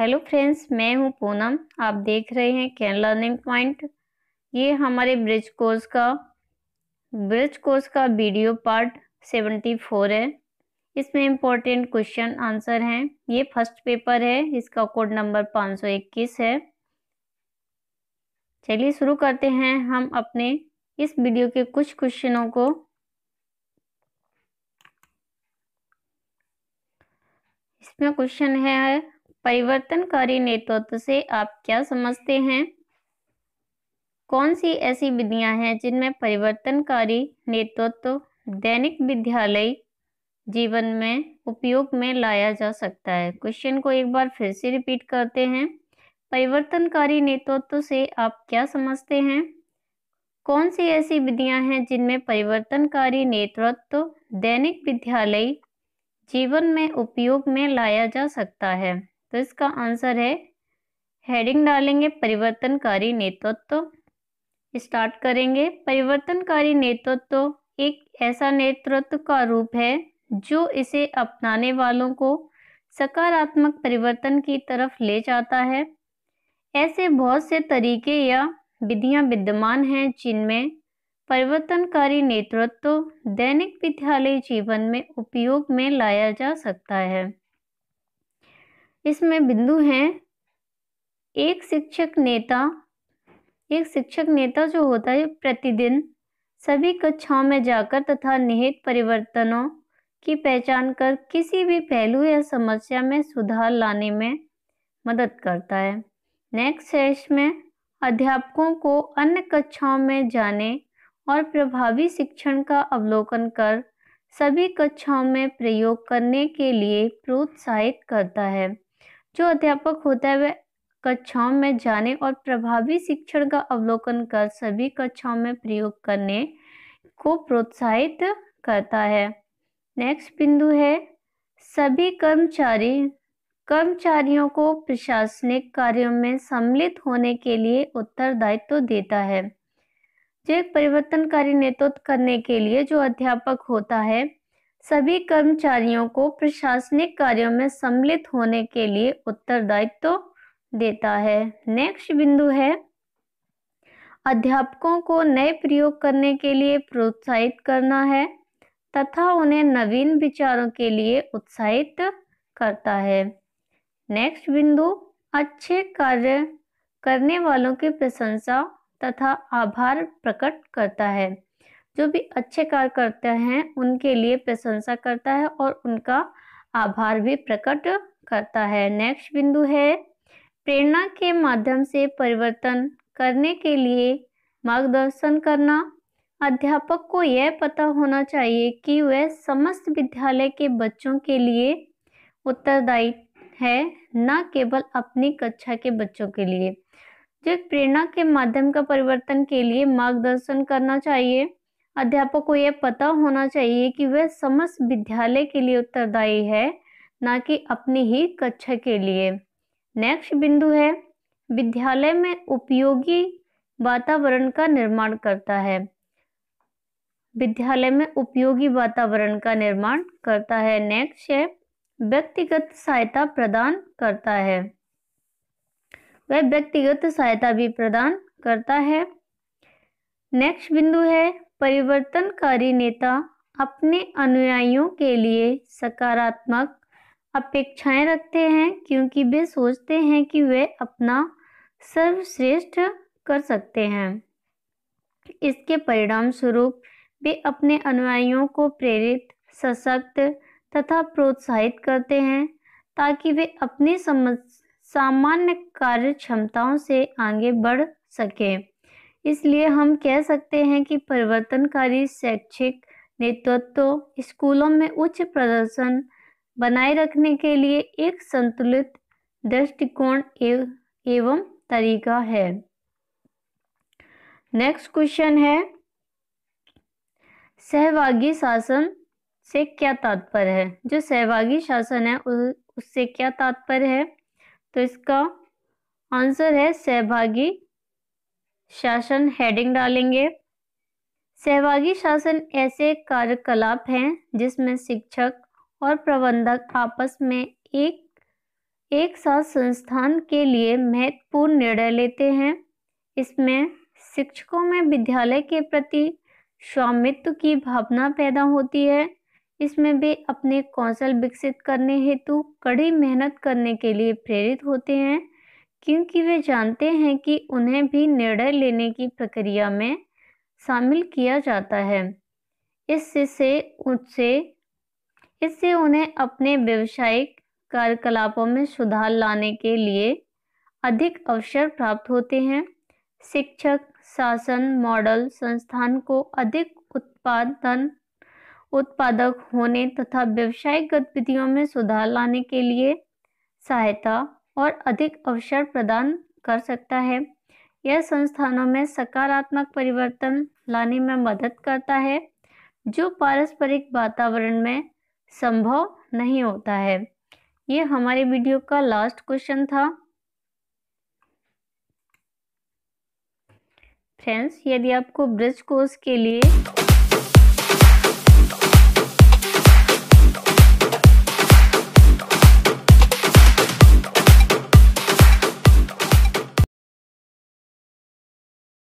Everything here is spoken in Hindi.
हेलो फ्रेंड्स मैं हूं पूनम आप देख रहे हैं कैन लर्निंग पॉइंट ये हमारे ब्रिज कोर्स का ब्रिज कोर्स का वीडियो पार्ट सेवेंटी फोर है इसमें इम्पोर्टेंट क्वेश्चन आंसर हैं ये फर्स्ट पेपर है इसका कोड नंबर पाँच सौ इक्कीस है चलिए शुरू करते हैं हम अपने इस वीडियो के कुछ क्वेश्चनों को इसमें क्वेश्चन है परिवर्तनकारी नेतृत्व से आप क्या समझते हैं कौन सी ऐसी विधियां हैं जिनमें परिवर्तनकारी नेतृत्व दैनिक विद्यालय जीवन में उपयोग में लाया जा सकता है क्वेश्चन को एक बार फिर से रिपीट करते हैं परिवर्तनकारी नेतृत्व से आप क्या समझते हैं कौन सी ऐसी विधियां हैं जिनमें परिवर्तनकारी नेतृत्व दैनिक विद्यालय जीवन में उपयोग में लाया जा सकता है तो इसका आंसर है हेडिंग डालेंगे परिवर्तनकारी नेतृत्व तो। स्टार्ट करेंगे परिवर्तनकारी नेतृत्व तो एक ऐसा नेतृत्व का रूप है जो इसे अपनाने वालों को सकारात्मक परिवर्तन की तरफ ले जाता है ऐसे बहुत से तरीके या विधियां विद्यमान हैं जिनमें परिवर्तनकारी नेतृत्व तो दैनिक विद्यालय जीवन में उपयोग में लाया जा सकता है इसमें बिंदु हैं एक शिक्षक नेता एक शिक्षक नेता जो होता है प्रतिदिन सभी कक्षाओं में जाकर तथा निहित परिवर्तनों की पहचान कर किसी भी पहलू या समस्या में सुधार लाने में मदद करता है नेक्स्ट सेश में अध्यापकों को अन्य कक्षाओं में जाने और प्रभावी शिक्षण का अवलोकन कर सभी कक्षाओं में प्रयोग करने के लिए प्रोत्साहित करता है जो अध्यापक होता है वह कक्षाओं में जाने और प्रभावी शिक्षण का अवलोकन कर सभी कक्षाओं में प्रयोग करने को प्रोत्साहित करता है नेक्स्ट बिंदु है सभी कर्मचारी कर्मचारियों को प्रशासनिक कार्यों में सम्मिलित होने के लिए उत्तरदायित्व तो देता है जो एक परिवर्तनकारी नेतृत्व करने के लिए जो अध्यापक होता है सभी कर्मचारियों को प्रशासनिक कार्यों में सम्मिलित होने के लिए उत्तरदायित्व तो देता है नेक्स्ट बिंदु है अध्यापकों को नए प्रयोग करने के लिए प्रोत्साहित करना है तथा उन्हें नवीन विचारों के लिए उत्साहित करता है नेक्स्ट बिंदु अच्छे कार्य करने वालों की प्रशंसा तथा आभार प्रकट करता है जो भी अच्छे कार्य करते हैं उनके लिए प्रशंसा करता है और उनका आभार भी प्रकट करता है नेक्स्ट बिंदु है प्रेरणा के माध्यम से परिवर्तन करने के लिए मार्गदर्शन करना अध्यापक को यह पता होना चाहिए कि वह समस्त विद्यालय के बच्चों के लिए उत्तरदायी है न केवल अपनी कक्षा के बच्चों के लिए जो प्रेरणा के माध्यम का परिवर्तन के लिए मार्गदर्शन करना चाहिए अध्यापक को यह पता होना चाहिए कि वह समस्त विद्यालय के लिए उत्तरदायी है न कि अपनी ही कक्षा के लिए नेक्स्ट बिंदु है विद्यालय में उपयोगी वातावरण का निर्माण करता है विद्यालय में उपयोगी वातावरण का निर्माण करता है नेक्स्ट है व्यक्तिगत सहायता प्रदान करता है वह व्यक्तिगत सहायता भी प्रदान करता है नेक्स्ट बिंदु है परिवर्तनकारी नेता अपने अनुयायियों के लिए सकारात्मक अपेक्षाएं रखते हैं क्योंकि वे सोचते हैं कि वे अपना सर्वश्रेष्ठ कर सकते हैं इसके परिणाम स्वरूप वे अपने अनुयायियों को प्रेरित सशक्त तथा प्रोत्साहित करते हैं ताकि वे अपनी सामान्य कार्य क्षमताओं से आगे बढ़ सकें इसलिए हम कह सकते हैं कि परिवर्तनकारी शैक्षिक नेतृत्व स्कूलों में उच्च प्रदर्शन बनाए रखने के लिए एक संतुलित दृष्टिकोण एवं तरीका है नेक्स्ट क्वेश्चन है सहभागी शासन से क्या तात्पर्य है जो सहभागी शासन है उससे क्या तात्पर्य है तो इसका आंसर है सहभागी शासन हेडिंग डालेंगे सहभागी शासन ऐसे कार्यकलाप हैं जिसमें शिक्षक और प्रबंधक आपस में एक एक साथ संस्थान के लिए महत्वपूर्ण निर्णय लेते हैं इसमें शिक्षकों में विद्यालय के प्रति स्वामित्व की भावना पैदा होती है इसमें वे अपने कौशल विकसित करने हेतु कड़ी मेहनत करने के लिए प्रेरित होते हैं क्योंकि वे जानते हैं कि उन्हें भी निर्णय लेने की प्रक्रिया में शामिल किया जाता है इससे उनसे इससे उन्हें अपने व्यवसायिक कार्यकलापों में सुधार लाने के लिए अधिक अवसर प्राप्त होते हैं शिक्षक शासन मॉडल संस्थान को अधिक उत्पादन उत्पादक होने तथा व्यवसायिक गतिविधियों में सुधार लाने के लिए सहायता और अधिक अवसर प्रदान कर सकता है यह संस्थानों में सकारात्मक परिवर्तन लाने में मदद करता है जो पारस्परिक वातावरण में संभव नहीं होता है ये हमारे वीडियो का लास्ट क्वेश्चन था फ्रेंड्स यदि आपको ब्रिज कोर्स के लिए